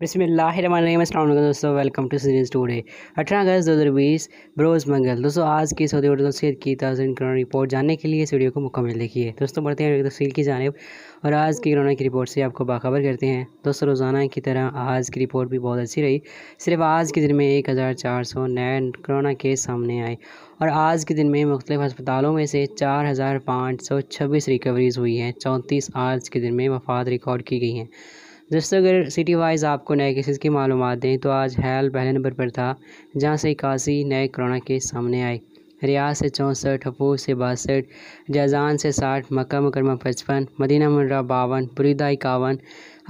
बिसमीम दोस्तों welcome to series today अठारह अगस्त दो हज़ार बीस बरोज़ मंगल दोस्तों आज की सऊदी अरब से की ताज़ा कोरोना रिपोर्ट जानने के लिए इस वीडियो को मुकम्मल देखिए दोस्तों बढ़ते हैं तफसील की जानब और आज की कोरोना की रिपोर्ट से आपको बाखबर करते हैं दोस्तों रोज़ाना की तरह आज की रिपोर्ट भी बहुत अच्छी रही सिर्फ आज के दिन में एक हज़ार चार सौ नए कोरोना केस सामने आए और आज के दिन में मुख्तलिफ अस्पतालों में से चार हज़ार पाँच सौ छब्बीस रिकवरीज़ हुई हैं चौंतीस आज के दिन में वफात रिकॉर्ड की गई हैं दोस्तों अगर सिटी वाइज आपको नए केसेस की मालूम दें तो आज हैल पहले नंबर पर था जहां से इक्यासी नए कोरोना केस सामने आए रियाज से चौंसठ हफू से बासठ जैजान से साठ मक्का मुकरमा पचपन मदीना मुर्रा बावन पुरीदा इक्यावन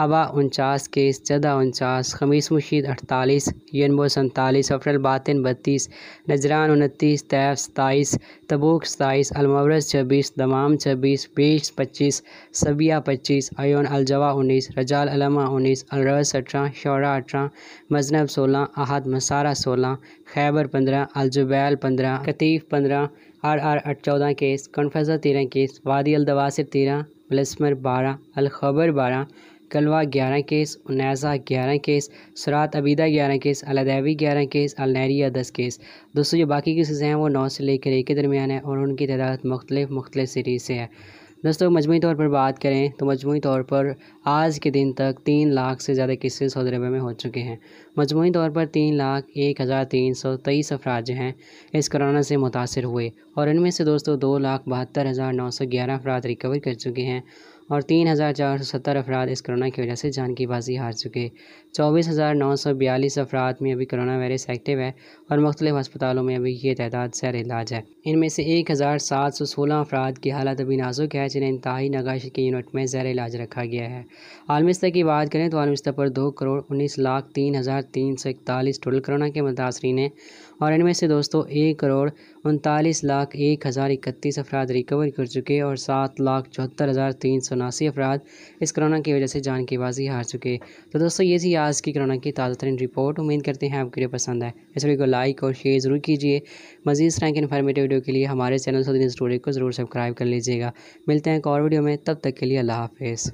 अबा उनचास केस जदा उनचास खमीस मुशीद अड़तालीस यनबो सैंतालीस अफरल बातिन बत्तीस नजरान उनतीस तैफ सताईस तबूक सताईस अलमवरस छब्बीस दमाम छब्बीस बीस पच्चीस सबिया पच्चीस अयोन अलजवा उन्नीस रजाल अलमा उन्नीस अलरस अठारह शौरा अठारह मजनब सोलह अहद मसारा सोलह खैबर पंद्रह अलजुबैल पंद्रह कतीफ़ पंद्रह आर आर अठ चौदह केस कन्फेसर तेरह केस वादी अलदवासर तेरह बलस्मर बारह अलखबर बारह कलवा ग्यारह केस उन्नाजा ग्यारह केस सरात अबीदा ग्यारह केस अलदैवी ग्यारह केस अलैरिया दस केस दोस्तों जो बाकी केसेस हैं वो नौ से लेकर एक के दरमियान है और उनकी तादाद मुख्तलिफ मुख्तलि सीरीज़ से है दोस्तों मजमू तौर पर बात करें तो मजमू तौर पर आज के दिन तक तीन लाख से ज़्यादा केसेस सऊदी अरबिया में हो चुके हैं मजमू तौर पर तीन लाख एक हज़ार तीन सौ तेईस अफराज हैं इस कोरोना से मुतासर हुए और इनमें से दोस्तों दो लाख बहत्तर हज़ार नौ सौ ग्यारह अफराज रिकवर कर चुके हैं और तीन हज़ार चार सौ सत्तर अफराद इस कोरोना की वजह से जान की बाजी हार चुके चौबीस हज़ार नौ सौ बयालीस अफराद में अभी कोरोना वायरस एक्टिव है और मुख्तलिफ हस्पतालों में अभी ये तादाद सैर इलाज है इनमें से एक हज़ार सात सौ सोलह अफराद की हालत अभी नाजुक है जिन्हें इंतहाई नगाश के यूनिट में जैर इलाज रखा गया है आलमी की बात करें तो आलमी पर दो करोड़ उन्नीस लाख तीन हज़ार तीन सौ इकतालीस टोटल कोरोना के मुतासरी हैं और इनमें से दोस्तों एक करोड़ उनतालीस लाख एक हज़ार इकतीस अफराद रिकवर कर चुके और सात लाख चौहत्तर हज़ार तीन सौ उनासी अफराद इस कोरोना की वजह से जान की बाजी हार चुके तो दोस्तों ये थी आज की कोरोना की ताज़ा तरीन रिपोर्ट उम्मीद करते हैं आपके लिए पसंद है इस वीडियो को लाइक और शेयर ज़रूर कीजिए मजीद तरह के इन्फॉर्मेटिव वीडियो के लिए हमारे चैनल सदी स्टोरी को ज़रूर सब्सक्राइब कर लीजिएगा मिलते हैं एक और वीडियो में तब तक के लिए अल्लाह हाफिज़